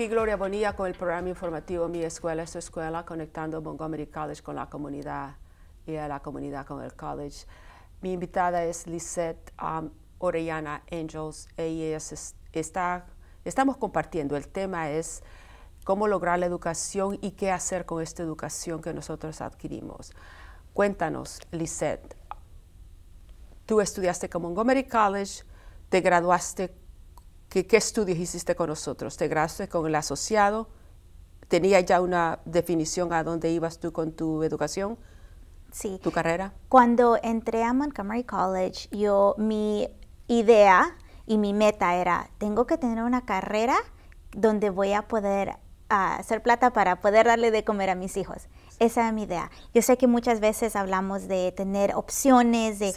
Aquí Gloria Bonilla con el programa informativo Mi Escuela su Escuela, conectando Montgomery College con la comunidad y a la comunidad con el college. Mi invitada es Lisette um, Orellana Angels. Ella está, estamos compartiendo. El tema es cómo lograr la educación y qué hacer con esta educación que nosotros adquirimos. Cuéntanos, Lisette, tú estudiaste con Montgomery College, te graduaste ¿Qué, estudios hiciste con nosotros? ¿Te graduaste con el asociado? ¿Tenía ya una definición a dónde ibas tú con tu educación? Sí. ¿Tu carrera? Cuando entré a Montgomery College, yo, mi idea y mi meta era, tengo que tener una carrera donde voy a poder ah, hacer plata para poder darle de comer a mis hijos. Esa es mi idea. Yo sé que muchas veces hablamos de tener opciones, de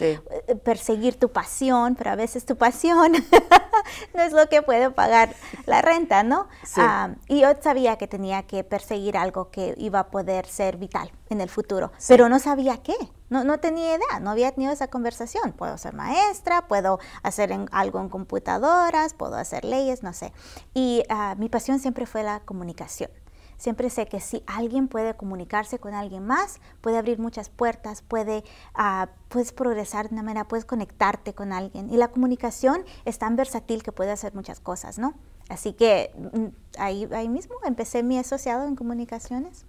eh, perseguir tu pasión, pero a veces tu pasión no es lo que puede pagar la renta, ¿no? Sí. Ah, y yo sabía que tenía que perseguir algo que iba a poder ser vital en el futuro, pero no sabía qué. No, tenía idea, no había tenido esa conversación. Puedo ser maestra, puedo hacer algo en computadoras, puedo hacer leyes, no sé. Y ah, mi pasión siempre fue la comunicación. Siempre sé que si alguien puede comunicarse con alguien más, puede abrir muchas puertas, puede, ah, puedes progresar de una manera, puedes conectarte con alguien. Y la comunicación es tan versátil que puede hacer muchas cosas, ¿no? Así que mm, ahí, ahí mismo empecé mi asociado en comunicaciones.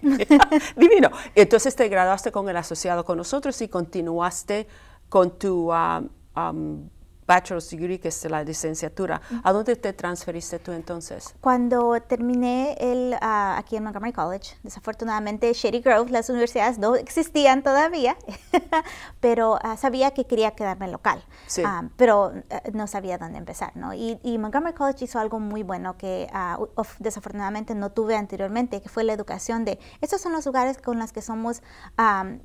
Divino. Entonces te graduaste con el asociado con nosotros y continuaste con tu... Ah, bachelor's degree, que es la licenciatura. ¿A dónde te transferiste tú entonces? Cuando terminé el, ah, aquí en Montgomery College, desafortunadamente Shady Grove, las universidades no existían todavía, pero ah, sabía que quería quedarme local, sí. Ah, pero eh, no sabía dónde empezar, ¿no? Y, Montgomery College hizo algo muy bueno que desafortunadamente no tuve anteriormente, que fue la educación de, estos son los lugares con los que somos,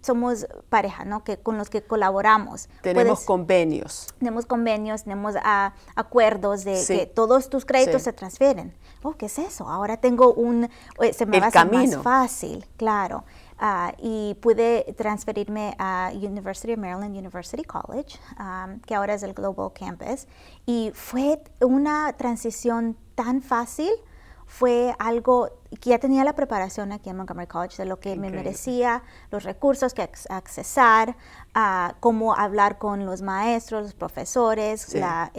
somos pareja, ¿no? Que, con los que colaboramos. Tenemos convenios. Tenemos convenios tenemos ah, acuerdos de que todos tus créditos se transfieren. Oh, ¿qué es eso? Ahora tengo un, eh, se me va a más fácil, claro. Ah, y pude transferirme a University of Maryland University College, ah, que ahora es el Global Campus, y fue una transición tan fácil fue algo que ya tenía la preparación aquí en Montgomery College de lo que me merecía, los recursos que accesar, ah, cómo hablar con los maestros, los profesores, la,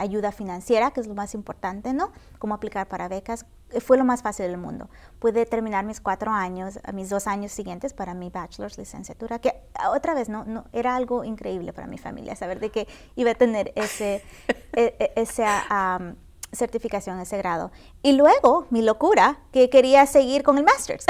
ayuda financiera, que es lo más importante, ¿no? Cómo aplicar para becas. Eh, fue lo más fácil del mundo. Pude terminar mis cuatro años, ah, mis dos años siguientes para mi bachelor's licenciatura, que ah, otra vez no, no era algo increíble para mi familia saber de que iba a tener ese, e, e, ese certificación de ese grado. Y luego, mi locura, que quería seguir con el Masters.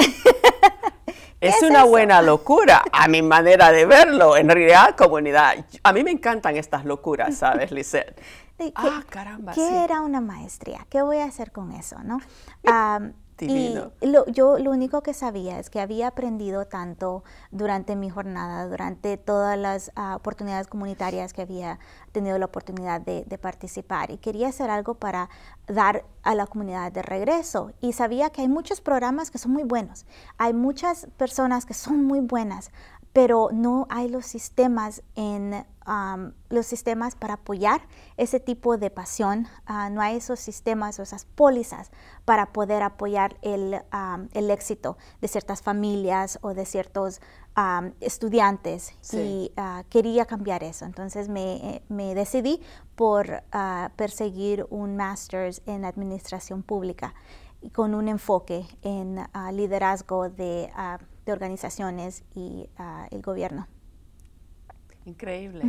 es, una buena locura, a mi manera de verlo, en realidad, comunidad. A mí me encantan estas locuras, ¿sabes, Lisette? ah, caramba. ¿Qué era una maestría? ¿Qué voy a hacer con eso, no? Y yo lo único que sabía es que había aprendido tanto durante mi jornada, durante todas las ah, oportunidades comunitarias que había tenido la oportunidad de, participar y quería hacer algo para dar a la comunidad de regreso. Y sabía que hay muchos programas que son muy buenos, hay muchas personas que son muy buenas, pero no hay los sistemas en los sistemas para apoyar ese tipo de pasión, ah, no hay esos sistemas o esas pólizas para poder apoyar el, el éxito de ciertas familias o de ciertos estudiantes y ah, quería cambiar eso. Entonces me, eh, decidí por ah, perseguir un master's en administración pública con un enfoque en liderazgo de organizaciones y ah, el gobierno. Increíble.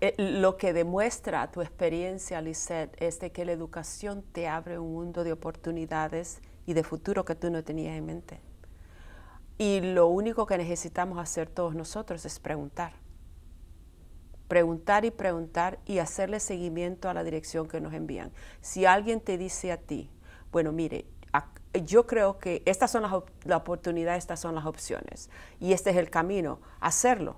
Eh, lo que demuestra tu experiencia, Lisette, es de que la educación te abre un mundo de oportunidades y de futuro que tú no tenías en mente. Y lo único que necesitamos hacer todos nosotros es preguntar. Preguntar y preguntar y hacerle seguimiento a la dirección que nos envían. Si alguien te dice a ti, bueno, mire, yo creo que estas son las la oportunidades, estas son las opciones. Y este es el camino, hacerlo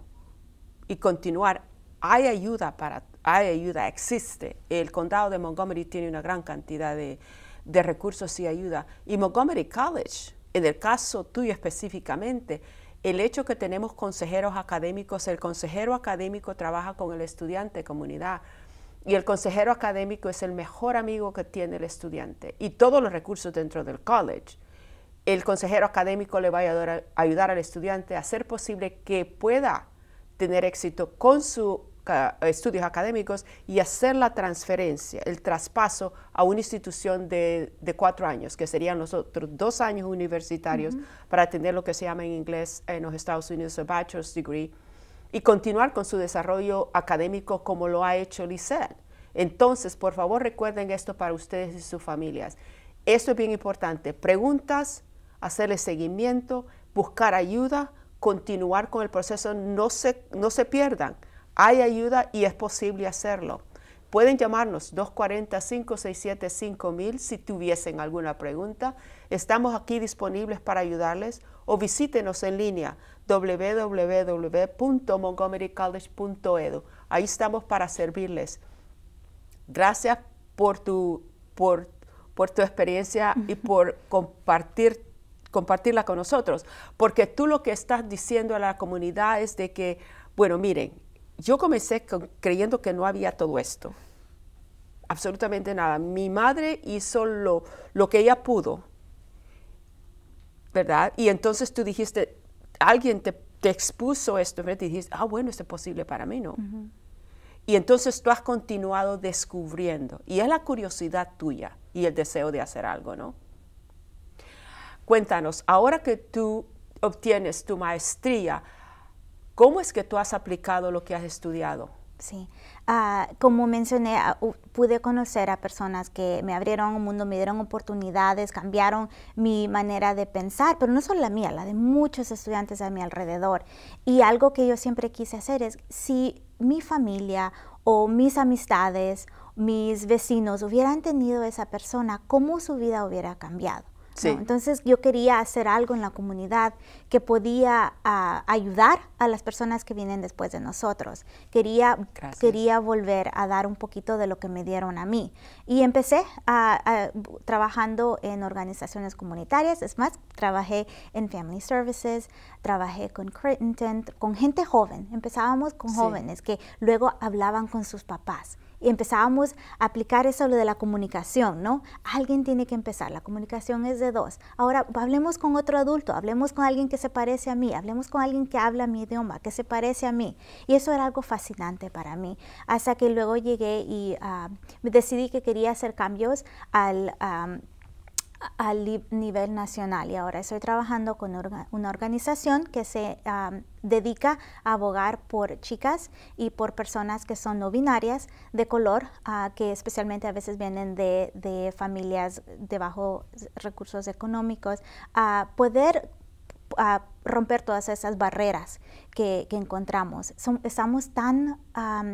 y continuar. Hay ayuda para, hay ayuda, existe. El condado de Montgomery tiene una gran cantidad de, de recursos y ayuda. Y Montgomery College, en el caso tuyo específicamente, el hecho que tenemos consejeros académicos, el consejero académico trabaja con el estudiante, comunidad, y el consejero académico es el mejor amigo que tiene el estudiante y todos los recursos dentro del college. El consejero académico le va a ayudar al estudiante a hacer posible que pueda tener éxito con sus estudios académicos y hacer la transferencia, el traspaso a una institución de, cuatro años, que serían los otros dos años universitarios para tener lo que se llama en inglés en los Estados Unidos a bachelor's degree y continuar con su desarrollo académico como lo ha hecho Lisette. Entonces, por favor, recuerden esto para ustedes y sus familias. Esto es bien importante. Preguntas, hacerle seguimiento, buscar ayuda, continuar con el proceso. No se, no se pierdan. Hay ayuda y es posible hacerlo. Pueden llamarnos 240-567-5000 si tuviesen alguna pregunta. Estamos aquí disponibles para ayudarles o visítenos en línea www.montgomerycollege.edu. Ahí estamos para servirles. Gracias por tu, por, por tu experiencia y por compartir, compartirla con nosotros, porque tú lo que estás diciendo a la comunidad es de que, bueno, miren, yo comencé creyendo que no había todo esto, absolutamente nada. Mi madre hizo lo, lo que ella pudo, ¿verdad? Y entonces tú dijiste, alguien te, expuso esto y dijiste, ah, bueno, esto es posible para mí, ¿no? Y entonces tú has continuado descubriendo. Y es la curiosidad tuya y el deseo de hacer algo, ¿no? Cuéntanos, ahora que tú obtienes tu maestría, ¿cómo es que tú has aplicado lo que has estudiado? Sí, Ah, como mencioné, ah, pude conocer a personas que me abrieron un mundo, me dieron oportunidades, cambiaron mi manera de pensar, pero no solo la mía, la de muchos estudiantes a mi alrededor. Y algo que yo siempre quise hacer es, si mi familia o mis amistades, mis vecinos hubieran tenido esa persona, ¿cómo su vida hubiera cambiado? Entonces yo quería hacer algo en la comunidad que podía ah, ayudar a las personas que vienen después de nosotros. Quería, quería volver a dar un poquito de lo que me dieron a mí. Y empecé a, trabajando en organizaciones comunitarias. Es más, trabajé en Family Services, trabajé con Crittenden, con gente joven. Empezábamos con jóvenes que luego hablaban con sus papás y empezábamos a aplicar eso lo de la comunicación, ¿no? Alguien tiene que empezar, la comunicación es de dos. Ahora, hablemos con otro adulto, hablemos con alguien que se parece a mí, hablemos con alguien que habla mi idioma, que se parece a mí. Y eso era algo fascinante para mí, hasta que luego llegué y ah, decidí que quería hacer cambios al a nivel nacional y ahora estoy trabajando con una organización que se ah, dedica a abogar por chicas y por personas que son no binarias de color, ah, que especialmente a veces vienen de, de familias de bajos recursos económicos, a ah, poder romper todas esas barreras que, encontramos. estamos tan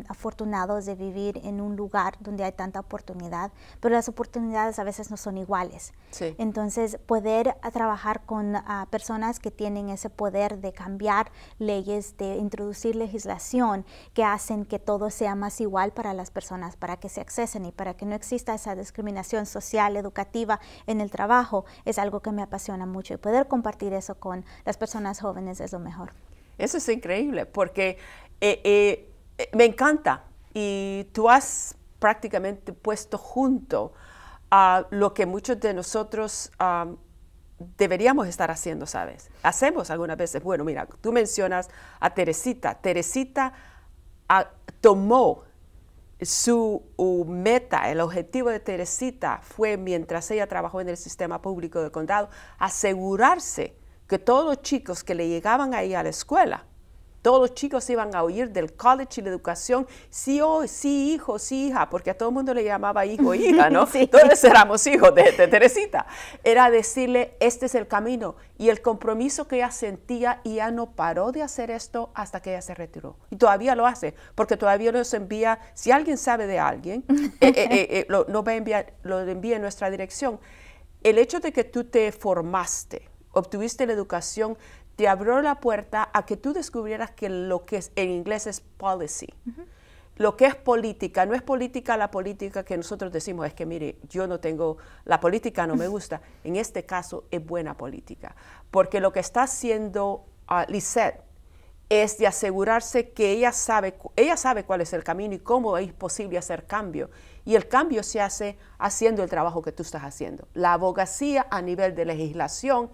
afortunados de vivir en un lugar donde hay tanta oportunidad, pero las oportunidades a veces no son iguales. Entonces, poder ah, trabajar con ah, personas que tienen ese poder de cambiar leyes, de introducir legislación que hacen que todo sea más igual para las personas, para que se accesen y para que no exista esa discriminación social, educativa en el trabajo, es algo que me apasiona mucho. Y poder compartir eso con las personas jóvenes es lo mejor. Eso es increíble porque eh, eh, eh, me encanta y tú has prácticamente puesto junto a lo que muchos de nosotros deberíamos estar haciendo, ¿sabes? Hacemos algunas veces. Bueno, mira, tú mencionas a Teresita. Teresita ah, tomó su meta, el objetivo de Teresita fue, mientras ella trabajó en el sistema público de condado, asegurarse que todos los chicos que le llegaban ahí a la escuela, todos los chicos iban a huir del college y la educación, sí, oh, sí, hijo, sí, hija, porque a todo el mundo le llamaba hijo, hija, ¿no? sí. Todos éramos hijos de, Teresita. Era decirle, este es el camino. Y el compromiso que ella sentía, y ya no paró de hacer esto hasta que ella se retiró. Y todavía lo hace, porque todavía nos envía, si alguien sabe de alguien, eh, eh, eh, lo envía en nuestra dirección. El hecho de que tú te formaste, obtuviste la educación, te abrió la puerta a que tú descubrieras que lo que es, en inglés es policy. Lo que es política, no es política la política que nosotros decimos, es que mire, yo no tengo, la política no me gusta. en este caso es buena política, porque lo que está haciendo ah, Lisette es de asegurarse que ella sabe, ella sabe cuál es el camino y cómo es posible hacer cambio. Y el cambio se hace haciendo el trabajo que tú estás haciendo. La abogacía a nivel de legislación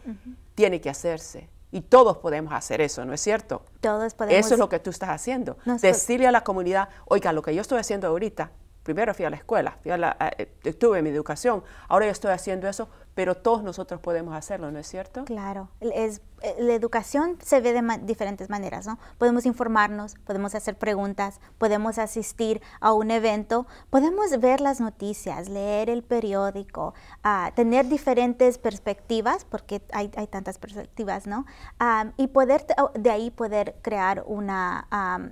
tiene que hacerse. Y todos podemos hacer eso, ¿no es cierto? Todos podemos. Eso es lo que tú estás haciendo. Decirle a la comunidad, oiga, lo que yo estoy haciendo ahorita Primero fui a la escuela, eh, tuve mi educación, ahora yo estoy haciendo eso, pero todos nosotros podemos hacerlo, ¿no es cierto? Claro, es, eh, la educación se ve de diferentes maneras, ¿no? Podemos informarnos, podemos hacer preguntas, podemos asistir a un evento, podemos ver las noticias, leer el periódico, ah, tener diferentes perspectivas, porque hay, tantas perspectivas, ¿no? Ah, y poder, de ahí poder crear una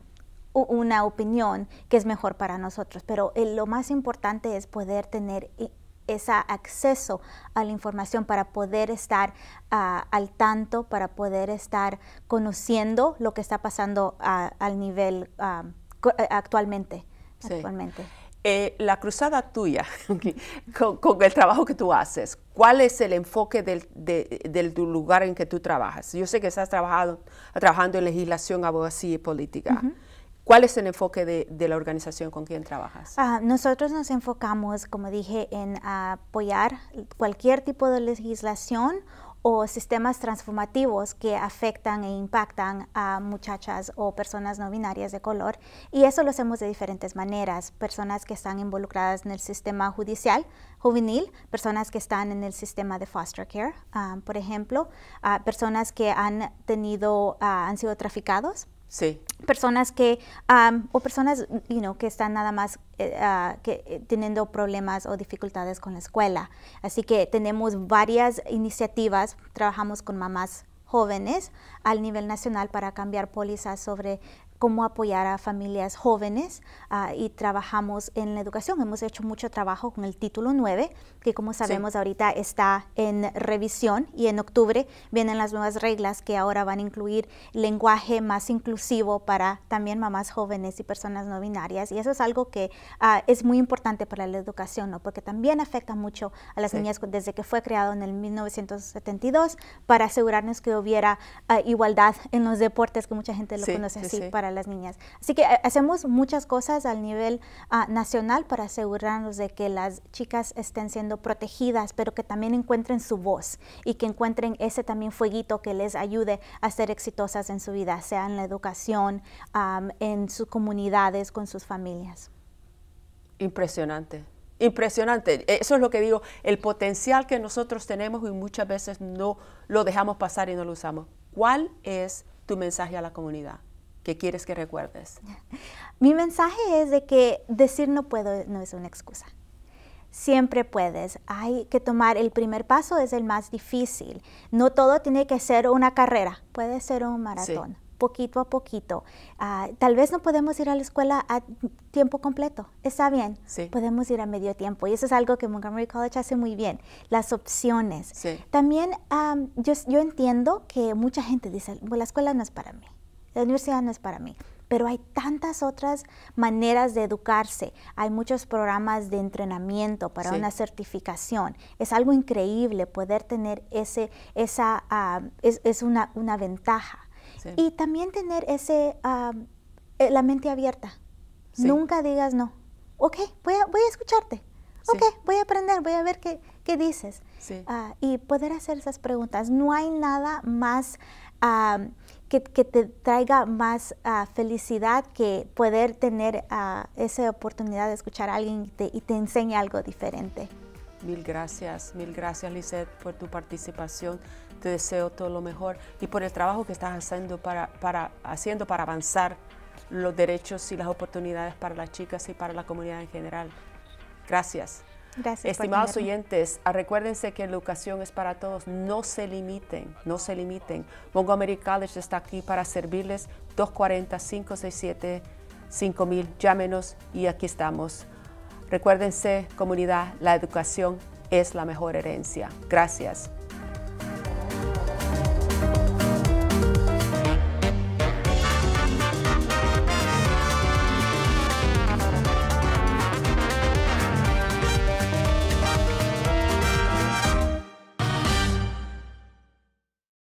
una opinión que es mejor para nosotros, pero lo más importante es poder tener e, ese acceso a la información para poder estar ah, al tanto, para poder estar conociendo lo que está pasando al nivel ah, eh, actualmente. actualmente. Eh, la cruzada tuya con, el trabajo que tú haces, ¿cuál es el enfoque del, lugar en que tú trabajas? Yo sé que estás trabajado, trabajando en legislación, abogacía y política. ¿Cuál es el enfoque de, la organización con quien trabajas? Ah, nosotros nos enfocamos, como dije, en apoyar cualquier tipo de legislación o sistemas transformativos que afectan e impactan a muchachas o personas no binarias de color. Y eso lo hacemos de diferentes maneras. Personas que están involucradas en el sistema judicial juvenil, personas que están en el sistema de foster care, ah, por ejemplo, ah, personas que han tenido, han sido traficados Sí. Personas que, o personas, you que están nada más eh, ah, que, eh, teniendo problemas o dificultades con la escuela. Así que tenemos varias iniciativas, trabajamos con mamás jóvenes al nivel nacional para cambiar pólizas sobre cómo apoyar a familias jóvenes ah, y trabajamos en la educación. Hemos hecho mucho trabajo con el título 9, que como sabemos ahorita está en revisión y en octubre vienen las nuevas reglas que ahora van a incluir lenguaje más inclusivo para también mamás jóvenes y personas no binarias. Y eso es algo que ah, es muy importante para la educación, ¿no? porque también afecta mucho a las niñas desde que fue creado en el 1972 para asegurarnos que hubiera ah, igualdad en los deportes, que mucha gente lo conoce así, para las niñas. Así que eh, hacemos muchas cosas al nivel ah, nacional para asegurarnos de que las chicas estén siendo protegidas, pero que también encuentren su voz y que encuentren ese también fueguito que les ayude a ser exitosas en su vida, sea en la educación, en sus comunidades, con sus familias. Impresionante. Impresionante, eso es lo que digo, el potencial que nosotros tenemos y muchas veces no lo dejamos pasar y no lo usamos. ¿Cuál es tu mensaje a la comunidad? ¿Qué quieres que recuerdes? Mi mensaje es de que decir no puedo no es una excusa. Siempre puedes. Hay que tomar el primer paso, es el más difícil. No todo tiene que ser una carrera, puede ser un maratón. poquito a poquito. Ah, tal vez no podemos ir a la escuela a tiempo completo, está bien, podemos ir a medio tiempo y eso es algo que Montgomery College hace muy bien, las opciones. También yo, entiendo que mucha gente dice, la escuela no es para mí la universidad no es para mí. Pero hay tantas otras maneras de educarse. Hay muchos programas de entrenamiento para una certificación. Es algo increíble poder tener ese, esa, ah, es, una, una ventaja. Y también tener ese, ah, eh, la mente abierta. Nunca digas no. Ok, voy a, voy a escucharte. Ok, voy a aprender, voy a ver qué, qué dices. Ah, y poder hacer esas preguntas. No hay nada más que, te traiga más ah, felicidad que poder tener ah, esa oportunidad de escuchar a alguien y te, enseñe algo diferente. Mil gracias, mil gracias Lizeth por tu participación. Te deseo todo lo mejor y por el trabajo que estás haciendo para, haciendo para avanzar los derechos y las oportunidades para las chicas y para la comunidad en general. Gracias. Estimados oyentes, ah, recuérdense que la educación es para todos. No se limiten, no se limiten. Montgomery College está aquí para servirles 240-567-5000. Llámenos y aquí estamos. Recuérdense, comunidad, la educación es la mejor herencia. Gracias.